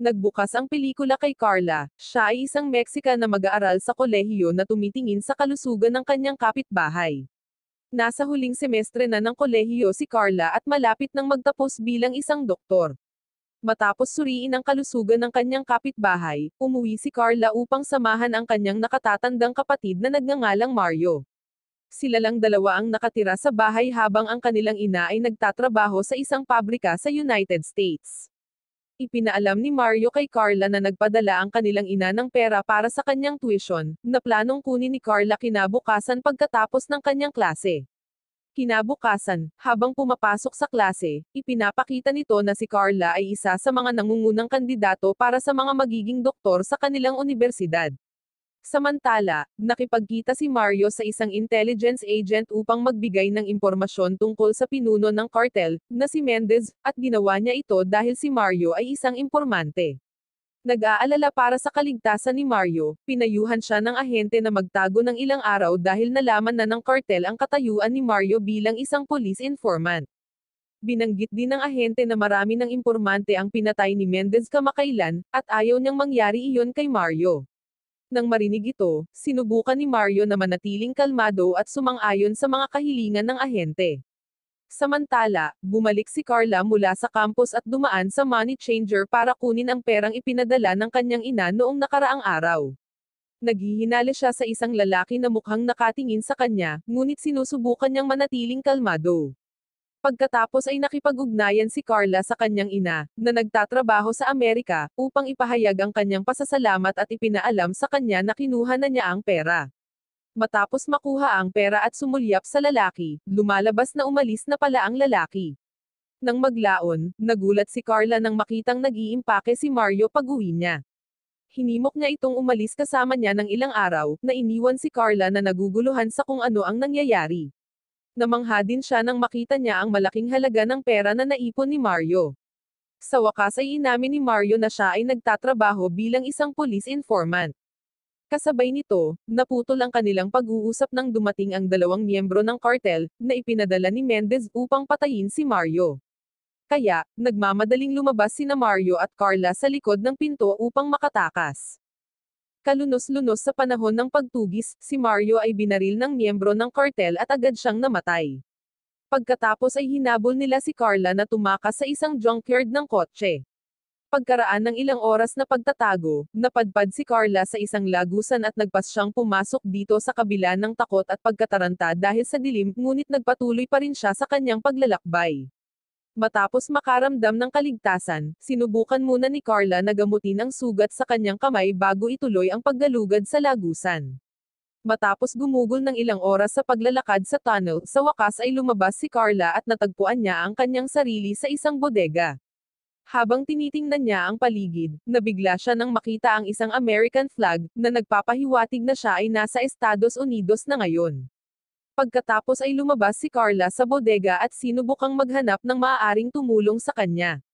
Nagbukas ang pelikula kay Carla, siya ay isang Mexican na mag-aaral sa kolehiyo na tumitingin sa kalusugan ng kanyang kapitbahay. Nasa huling semestre na ng kolehiyo si Carla at malapit nang magtapos bilang isang doktor. Matapos suriin ang kalusugan ng kanyang kapitbahay, umuwi si Carla upang samahan ang kanyang nakatatandang kapatid na nagngangalang Mario. Sila lang dalawa ang nakatira sa bahay habang ang kanilang ina ay nagtatrabaho sa isang pabrika sa United States. Ipinaalam ni Mario kay Carla na nagpadala ang kanilang ina ng pera para sa kanyang tuition, na planong kunin ni Carla kinabukasan pagkatapos ng kanyang klase. Kinabukasan, habang pumapasok sa klase, ipinapakita nito na si Carla ay isa sa mga nangungunang kandidato para sa mga magiging doktor sa kanilang universidad. Samantala, nakipagkita si Mario sa isang intelligence agent upang magbigay ng impormasyon tungkol sa pinuno ng cartel na si Mendez, at ginawa niya ito dahil si Mario ay isang impormante. Nag-aalala para sa kaligtasan ni Mario, pinayuhan siya ng ahente na magtago ng ilang araw dahil nalaman na ng cartel ang katayuan ni Mario bilang isang police informant. Binanggit din ng ahente na marami ng impormante ang pinatay ni Mendez kamakailan, at ayaw niyang mangyari iyon kay Mario. Nang marinig ito, sinubukan ni Mario na manatiling kalmado at sumang-ayon sa mga kahilingan ng ahente. Samantala, bumalik si Carla mula sa campus at dumaan sa money changer para kunin ang perang ipinadala ng kanyang ina noong nakaraang araw. Naghihinala siya sa isang lalaki na mukhang nakatingin sa kanya, ngunit sinusubukan niyang manatiling kalmado. Pagkatapos ay nakipag-ugnayan si Carla sa kanyang ina, na nagtatrabaho sa Amerika, upang ipahayag ang kanyang pasasalamat at ipinaalam sa kanya na kinuha na niya ang pera. Matapos makuha ang pera at sumulyap sa lalaki, lumalabas na umalis na pala ang lalaki. Nang maglaon, nagulat si Carla nang makitang nag-iimpake si Mario pag-uwi niya. Hinimok niya itong umalis kasama niya ng ilang araw, na iniwan si Carla na naguguluhan sa kung ano ang nangyayari. Namangha din siya nang makita niya ang malaking halaga ng pera na naipon ni Mario. Sa wakas ay inamin ni Mario na siya ay nagtatrabaho bilang isang police informant. Kasabay nito, naputol ang kanilang pag-uusap nang dumating ang dalawang miyembro ng cartel na ipinadala ni Mendez upang patayin si Mario. Kaya, nagmamadaling lumabas sina Mario at Carla sa likod ng pinto upang makatakas. Kalunos-lunos sa panahon ng pagtugis, si Mario ay binaril ng miyembro ng kartel at agad siyang namatay. Pagkatapos ay hinabol nila si Carla na tumakas sa isang junkyard ng kotse. Pagkaraan ng ilang oras na pagtatago, napadpad si Carla sa isang lagusan at nagpas siyang pumasok dito sa kabila ng takot at pagkataranta dahil sa dilim, ngunit nagpatuloy pa rin siya sa kanyang paglalakbay. Matapos makaramdam ng kaligtasan, sinubukan muna ni Carla na gamutin ang sugat sa kanyang kamay bago ituloy ang paggalugad sa lagusan. Matapos gumugol ng ilang oras sa paglalakad sa tunnel, sa wakas ay lumabas si Carla at natagpuan niya ang kanyang sarili sa isang bodega. Habang tinitingnan niya ang paligid, nabigla siya nang makita ang isang American flag, na nagpapahiwatig na siya ay nasa Estados Unidos na ngayon. Pagkatapos ay lumabas si Carla sa bodega at sinubukang maghanap ng maaaring tumulong sa kanya.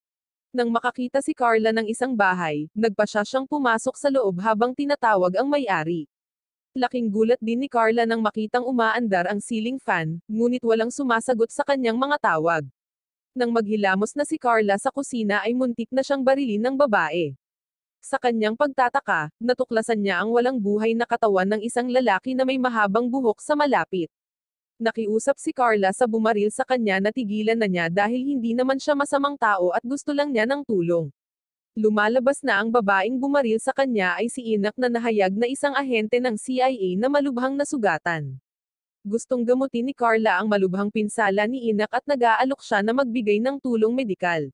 Nang makakita si Carla ng isang bahay, nagpa siya siyang pumasok sa loob habang tinatawag ang may-ari. Laking gulat din ni Carla nang makitang umaandar ang ceiling fan, ngunit walang sumasagot sa kanyang mga tawag. Nang maghilamos na si Carla sa kusina ay muntik na siyang barilin ng babae. Sa kanyang pagtataka, natuklasan niya ang walang buhay na katawan ng isang lalaki na may mahabang buhok sa malapit. Nakiusap si Carla sa bumaril sa kanya na tigilan na niya dahil hindi naman siya masamang tao at gusto lang niya ng tulong. Lumalabas na ang babaeng bumaril sa kanya ay si Inak na nahayag na isang ahente ng CIA na malubhang nasugatan. Gustong gamutin ni Carla ang malubhang pinsala ni Inak at nag-aalok siya na magbigay ng tulong medikal.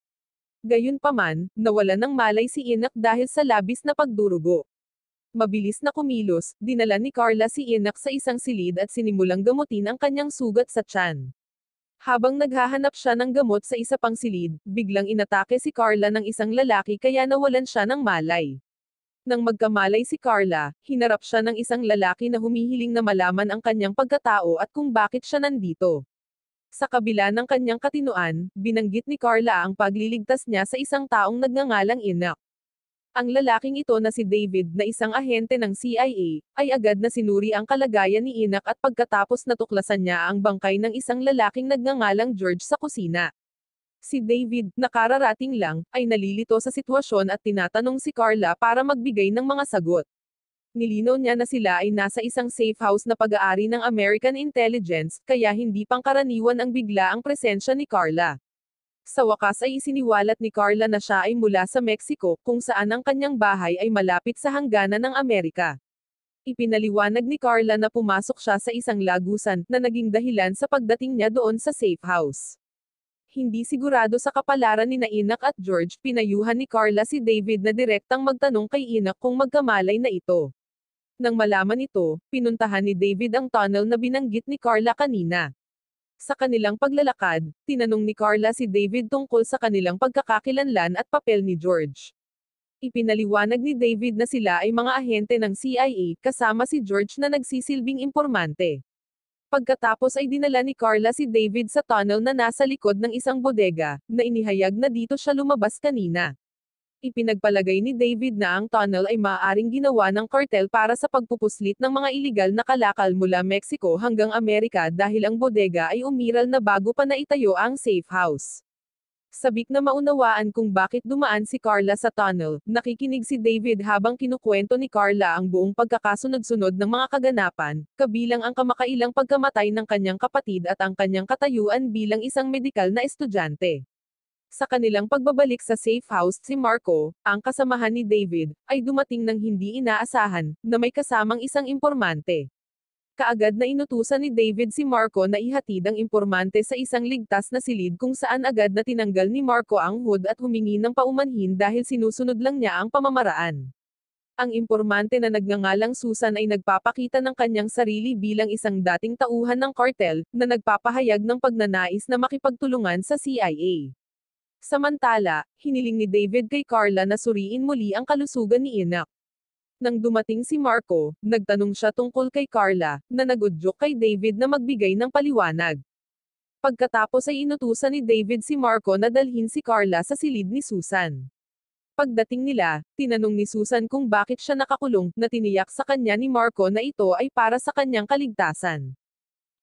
Gayunpaman, nawala ng malay si Inak dahil sa labis na pagdurugo. Mabilis na kumilos, dinala ni Carla si Inak sa isang silid at sinimulang gamutin ang kanyang sugat sa tiyan. Habang naghahanap siya ng gamot sa isa pang silid, biglang inatake si Carla ng isang lalaki kaya nawalan siya ng malay. Nang magkamalay si Carla, hinarap siya ng isang lalaki na humihiling na malaman ang kanyang pagkatao at kung bakit siya nandito. Sa kabila ng kanyang katinuan, binanggit ni Carla ang pagliligtas niya sa isang taong nagngangalang Inak. Ang lalaking ito na si David na isang ahente ng CIA, ay agad na sinuri ang kalagayan ni Inak at pagkatapos natuklasan niya ang bangkay ng isang lalaking nagngangalang George sa kusina. Si David, nakararating lang, ay nalilito sa sitwasyon at tinatanong si Carla para magbigay ng mga sagot. Nilinaw niya na sila ay nasa isang safe house na pag-aari ng American intelligence, kaya hindi pangkaraniwan ang bigla ang presensya ni Carla. Sa wakas ay isiniwalat ni Carla na siya ay mula sa Mexico, kung saan ang kanyang bahay ay malapit sa hangganan ng Amerika. Ipinaliwanag ni Carla na pumasok siya sa isang lagusan, na naging dahilan sa pagdating niya doon sa safe house. Hindi sigurado sa kapalaran ni Nainak at George, pinayuhan ni Carla si David na direktang magtanong kay Inak kung magkamalay na ito. Nang malaman ito, pinuntahan ni David ang tunnel na binanggit ni Carla kanina. Sa kanilang paglalakad, tinanong ni Carla si David tungkol sa kanilang pagkakakilanlan at papel ni George. Ipinaliwanag ni David na sila ay mga ahente ng CIA kasama si George na nagsisilbing impormante. Pagkatapos ay dinala ni Carla si David sa tunnel na nasa likod ng isang bodega, na inihayag na dito siya lumabas kanina ipinagpalagay ni David na ang tunnel ay maaaring ginawa ng kartel para sa pagpupuslit ng mga iligal na kalakal mula Mexico hanggang Amerika dahil ang bodega ay umiral na bago pa naitayo ang safe house. Sabik na maunawaan kung bakit dumaan si Carla sa tunnel, nakikinig si David habang kinukwento ni Carla ang buong pagkakasunod-sunod ng mga kaganapan, kabilang ang kamakailang pagkamatay ng kanyang kapatid at ang kanyang katayuan bilang isang medikal na estudyante. Sa kanilang pagbabalik sa safe house si Marco, ang kasamahan ni David, ay dumating ng hindi inaasahan, na may kasamang isang impormante. Kaagad na inutusan ni David si Marco na ihatid ang impormante sa isang ligtas na silid kung saan agad na tinanggal ni Marco ang hood at humingi ng paumanhin dahil sinusunod lang niya ang pamamaraan. Ang impormante na nagngangalang Susan ay nagpapakita ng kanyang sarili bilang isang dating tauhan ng kartel, na nagpapahayag ng pagnanais na makipagtulungan sa CIA. Samantala, hiniling ni David kay Carla na suriin muli ang kalusugan ni Inak. Nang dumating si Marco, nagtanong siya tungkol kay Carla, na nagudyok kay David na magbigay ng paliwanag. Pagkatapos ay inutusan ni David si Marco na dalhin si Carla sa silid ni Susan. Pagdating nila, tinanong ni Susan kung bakit siya nakakulong, na tiniyak sa kanya ni Marco na ito ay para sa kanyang kaligtasan.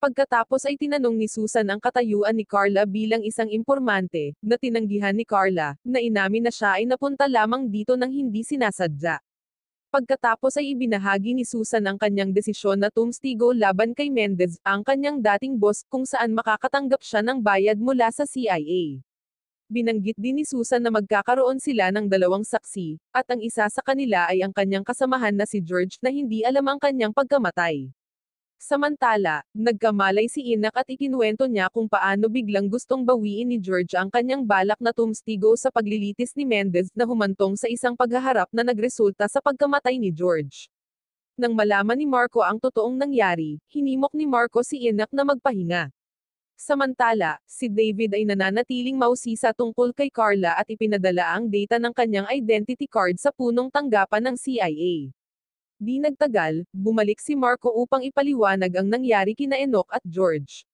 Pagkatapos ay tinanong ni Susan ang katayuan ni Carla bilang isang impormante, na tinanggihan ni Carla, na inamin na siya ay napunta lamang dito ng hindi sinasadya. Pagkatapos ay ibinahagi ni Susan ang kanyang desisyon na tumstigo laban kay Mendez, ang kanyang dating boss, kung saan makakatanggap siya ng bayad mula sa CIA. Binanggit din ni Susan na magkakaroon sila ng dalawang saksi, at ang isa sa kanila ay ang kanyang kasamahan na si George na hindi alam ang kanyang pagkamatay. Samantala, nagkamalay si Inak at ikinuwento niya kung paano biglang gustong bawiin ni George ang kanyang balak na tumstigo sa paglilitis ni Mendez na humantong sa isang paghaharap na nagresulta sa pagkamatay ni George. Nang malaman ni Marco ang totoong nangyari, hinimok ni Marco si Inak na magpahinga. Samantala, si David ay nananatiling mausisa tungkol kay Carla at ipinadala ang data ng kanyang identity card sa punong tanggapan ng CIA. Di nagtagal, bumalik si Marco upang ipaliwanag ang nangyari kina Enoch at George.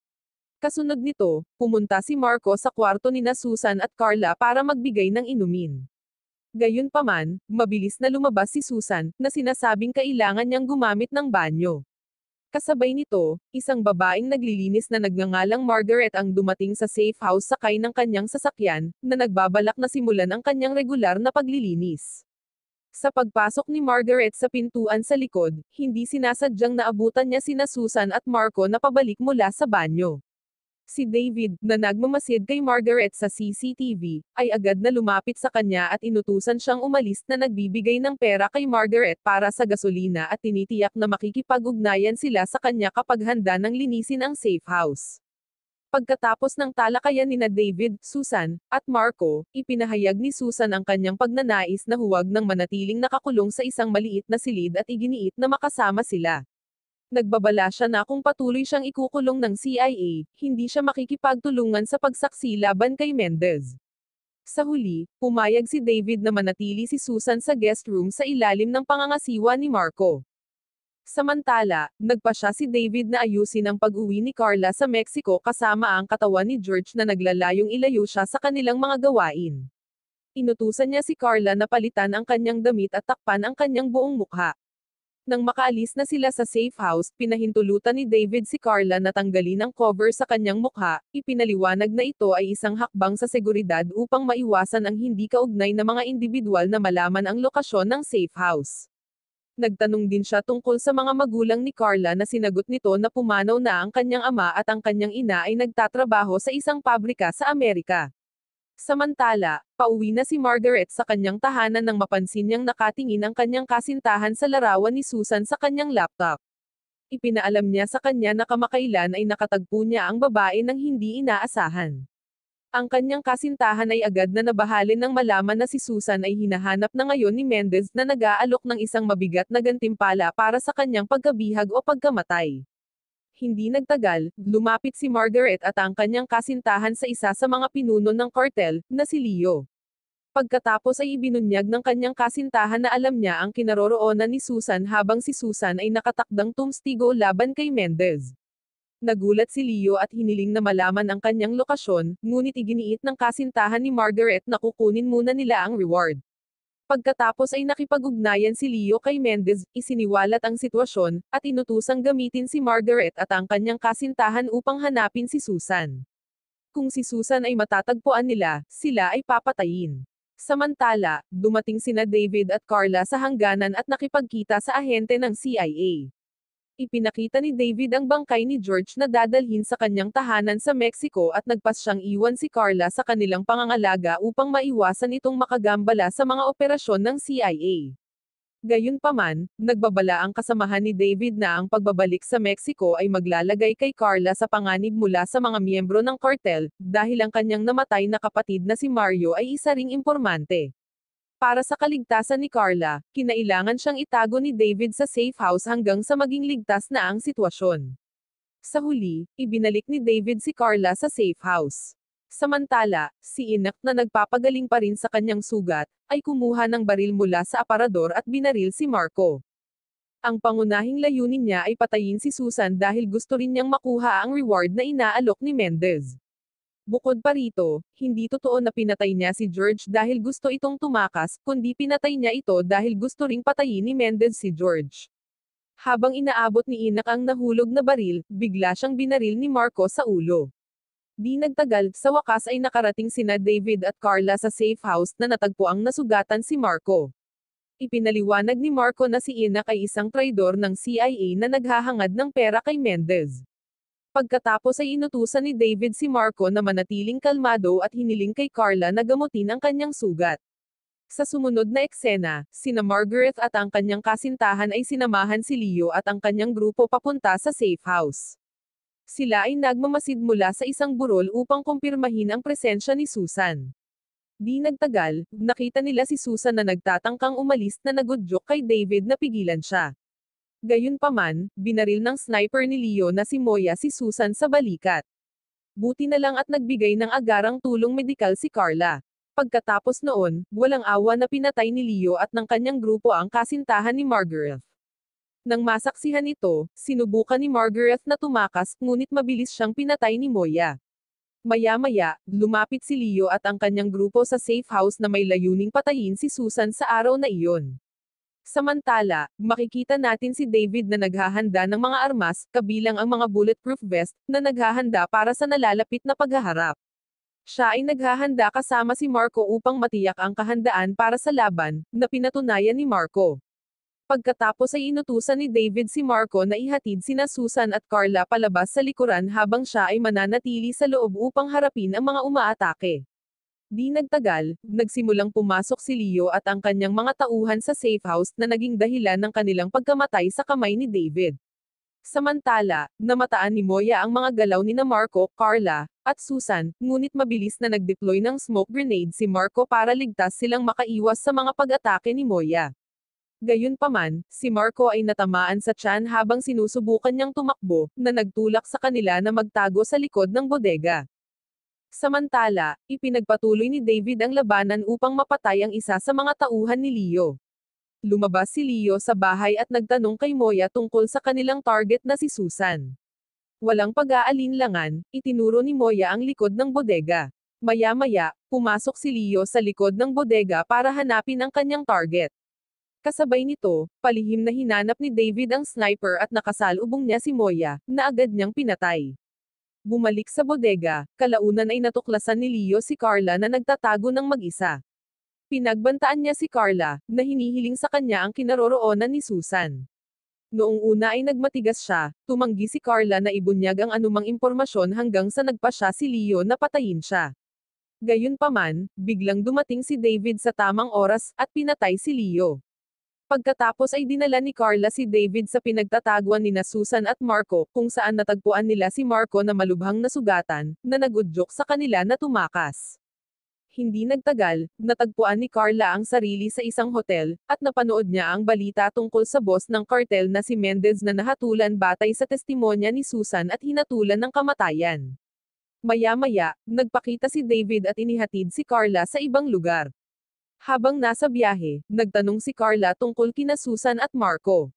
Kasunod nito, pumunta si Marco sa kwarto ni na Susan at Carla para magbigay ng inumin. Gayunpaman, mabilis na lumabas si Susan, na sinasabing kailangan niyang gumamit ng banyo. Kasabay nito, isang babaeng naglilinis na nagngangalang Margaret ang dumating sa safe house sakay ng kanyang sasakyan, na nagbabalak na simulan ang kanyang regular na paglilinis. Sa pagpasok ni Margaret sa pintuan sa likod, hindi sinasadyang naabutan niya sina Susan at Marco na pabalik mula sa banyo. Si David, na nagmamasid kay Margaret sa CCTV, ay agad na lumapit sa kanya at inutusan siyang umalis na nagbibigay ng pera kay Margaret para sa gasolina at tinitiyak na makikipag-ugnayan sila sa kanya kapag handa ng linisin ang safe house. Pagkatapos ng talakayan ni na David, Susan, at Marco, ipinahayag ni Susan ang kanyang pagnanais na huwag ng manatiling nakakulong sa isang maliit na silid at iginiit na makasama sila. Nagbabala siya na kung patuloy siyang ikukulong ng CIA, hindi siya makikipagtulungan sa pagsaksi laban kay Mendez. Sa huli, pumayag si David na manatili si Susan sa guest room sa ilalim ng pangangasiwa ni Marco. Samantala, nagpa siya si David na ayusin ang pag-uwi ni Carla sa Mexico kasama ang katawan ni George na naglalayong ilayo siya sa kanilang mga gawain. Inutusan niya si Carla na palitan ang kanyang damit at takpan ang kanyang buong mukha. Nang makaalis na sila sa safe house, pinahintulutan ni David si Carla na tanggalin ang cover sa kanyang mukha, ipinaliwanag na ito ay isang hakbang sa seguridad upang maiwasan ang hindi kaugnay na mga individual na malaman ang lokasyon ng safe house. Nagtanong din siya tungkol sa mga magulang ni Carla na sinagot nito na pumanaw na ang kanyang ama at ang kanyang ina ay nagtatrabaho sa isang pabrika sa Amerika. Samantala, pauwi na si Margaret sa kanyang tahanan nang mapansin niyang nakatingin ang kanyang kasintahan sa larawan ni Susan sa kanyang laptop. Ipinaalam niya sa kanya na kamakailan ay nakatagpo niya ang babae ng hindi inaasahan. Ang kanyang kasintahan ay agad na nabahalin nang malaman na si Susan ay hinahanap na ngayon ni Mendez na nag-aalok ng isang mabigat na gantimpala para sa kanyang pagkabihag o pagkamatay. Hindi nagtagal, lumapit si Margaret at ang kanyang kasintahan sa isa sa mga pinuno ng kartel, na si Leo. Pagkatapos ay ibinunyag ng kanyang kasintahan na alam niya ang kinaroroonan ni Susan habang si Susan ay nakatakdang tumstigo laban kay Mendez. Nagulat si Leo at hiniling na malaman ang kanyang lokasyon, ngunit iginiit ng kasintahan ni Margaret na kukunin muna nila ang reward. Pagkatapos ay nakipag-ugnayan si Leo kay Mendez, isiniwalat ang sitwasyon, at inutusang gamitin si Margaret at ang kanyang kasintahan upang hanapin si Susan. Kung si Susan ay matatagpuan nila, sila ay papatayin. Samantala, dumating sina David at Carla sa hangganan at nakipagkita sa ahente ng CIA. Ipinakita ni David ang bangkay ni George na dadalhin sa kanyang tahanan sa Mexico at nagpas siyang iwan si Carla sa kanilang pangangalaga upang maiwasan itong makagambala sa mga operasyon ng CIA. Gayunpaman, nagbabala ang kasamahan ni David na ang pagbabalik sa Mexico ay maglalagay kay Carla sa panganib mula sa mga miyembro ng kartel, dahil ang kanyang namatay na kapatid na si Mario ay isa ring impormante. Para sa kaligtasan ni Carla, kinailangan siyang itago ni David sa safe house hanggang sa maging ligtas na ang sitwasyon. Sa huli, ibinalik ni David si Carla sa safe house. Samantala, si Inak na nagpapagaling pa rin sa kanyang sugat, ay kumuha ng baril mula sa aparador at binaril si Marco. Ang pangunahing layunin niya ay patayin si Susan dahil gusto rin niyang makuha ang reward na inaalok ni Mendez. Bukod pa rito, hindi totoo na pinatay niya si George dahil gusto itong tumakas, kundi pinatay niya ito dahil gusto ring patayin ni Mendez si George. Habang inaabot ni Inak ang nahulog na baril, bigla siyang binaril ni Marco sa ulo. Di nagtagal, sa wakas ay nakarating sina David at Carla sa safe house na natagpo ang nasugatan si Marco. Ipinaliwanag ni Marco na si Inak ay isang traidor ng CIA na naghahangad ng pera kay Mendez. Pagkatapos ay inutusan ni David si Marco na manatiling kalmado at hiniling kay Carla na gamutin ang kanyang sugat. Sa sumunod na eksena, sina Margaret at ang kanyang kasintahan ay sinamahan si Leo at ang kanyang grupo papunta sa safe house. Sila ay nagmamasid mula sa isang burol upang kumpirmahin ang presensya ni Susan. Di nagtagal, nakita nila si Susan na nagtatangkang umalis na nagudyok kay David na pigilan siya. Gayunpaman, binaril ng sniper ni Leo na si Moya si Susan sa balikat. Buti na lang at nagbigay ng agarang tulong medikal si Carla. Pagkatapos noon, walang awa na pinatay ni Leo at ng kanyang grupo ang kasintahan ni Margaret. Nang masaksihan ito, sinubukan ni Margaret na tumakas, ngunit mabilis siyang pinatay ni Moya. Maya-maya, lumapit si Leo at ang kanyang grupo sa safe house na may layuning patayin si Susan sa araw na iyon. Samantala, makikita natin si David na naghahanda ng mga armas, kabilang ang mga bulletproof vest, na naghahanda para sa nalalapit na paghaharap. Siya ay naghahanda kasama si Marco upang matiyak ang kahandaan para sa laban, na pinatunayan ni Marco. Pagkatapos ay inutusan ni David si Marco na ihatid sina Susan at Carla palabas sa likuran habang siya ay mananatili sa loob upang harapin ang mga umaatake. Di nagtagal, nagsimulang pumasok si Leo at ang kanyang mga tauhan sa safe house na naging dahilan ng kanilang pagkamatay sa kamay ni David. Samantala, namataan ni Moya ang mga galaw ni na Marco, Carla, at Susan, ngunit mabilis na nagdeploy ng smoke grenade si Marco para ligtas silang makaiwas sa mga pag-atake ni Moya. Gayunpaman, si Marco ay natamaan sa tiyan habang sinusubukan niyang tumakbo, na nagtulak sa kanila na magtago sa likod ng bodega. Samantala, ipinagpatuloy ni David ang labanan upang mapatay ang isa sa mga tauhan ni Leo. Lumabas si Leo sa bahay at nagtanong kay Moya tungkol sa kanilang target na si Susan. Walang pag-aalinlangan, itinuro ni Moya ang likod ng bodega. Maya-maya, pumasok si Leo sa likod ng bodega para hanapin ang kanyang target. Kasabay nito, palihim na hinanap ni David ang sniper at nakasalubong niya si Moya, na agad niyang pinatay. Bumalik sa bodega, kalaunan ay natuklasan ni Leo si Carla na nagtatago ng mag-isa. Pinagbantaan niya si Carla, na hinihiling sa kanya ang kinaroroonan ni Susan. Noong una ay nagmatigas siya, tumanggi si Carla na ibunyag ang anumang impormasyon hanggang sa nagpa siya si Leo na patayin siya. Gayunpaman, biglang dumating si David sa tamang oras, at pinatay si Leo. Pagkatapos ay dinala ni Carla si David sa pinagtataguan ni na Susan at Marco, kung saan natagpuan nila si Marco na malubhang nasugatan, na nagudyok sa kanila na tumakas. Hindi nagtagal, natagpuan ni Carla ang sarili sa isang hotel, at napanood niya ang balita tungkol sa boss ng cartel na si Mendez na nahatulan batay sa testimonya ni Susan at hinatulan ng kamatayan. Maya-maya, nagpakita si David at inihatid si Carla sa ibang lugar. Habang nasa biyahe, nagtanong si Carla tungkol kina Susan at Marco.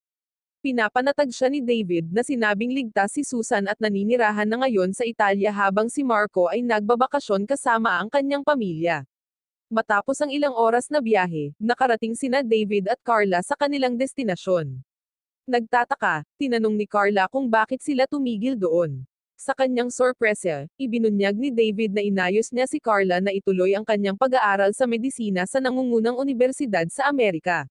Pinapanatag siya ni David na sinabing ligtas si Susan at naninirahan na ngayon sa Italia habang si Marco ay nagbabakasyon kasama ang kanyang pamilya. Matapos ang ilang oras na biyahe, nakarating sina David at Carla sa kanilang destinasyon. Nagtataka, tinanong ni Carla kung bakit sila tumigil doon. Sa kanyang sorpresa, ibinunyag ni David na inayos niya si Carla na ituloy ang kanyang pag-aaral sa medisina sa nangungunang universidad sa Amerika.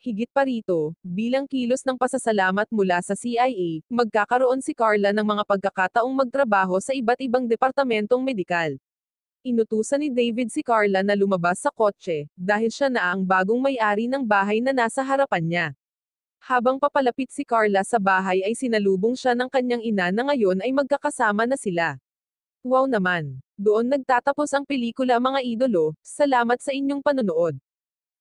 Higit pa rito, bilang kilos ng pasasalamat mula sa CIA, magkakaroon si Carla ng mga pagkakataong magtrabaho sa iba't ibang departamentong medikal. Inutusan ni David si Carla na lumabas sa kotse, dahil siya na ang bagong may-ari ng bahay na nasa harapan niya. Habang papalapit si Carla sa bahay ay sinalubong siya ng kanyang ina na ngayon ay magkakasama na sila. Wow naman! Doon nagtatapos ang pelikula mga idolo, salamat sa inyong panonood.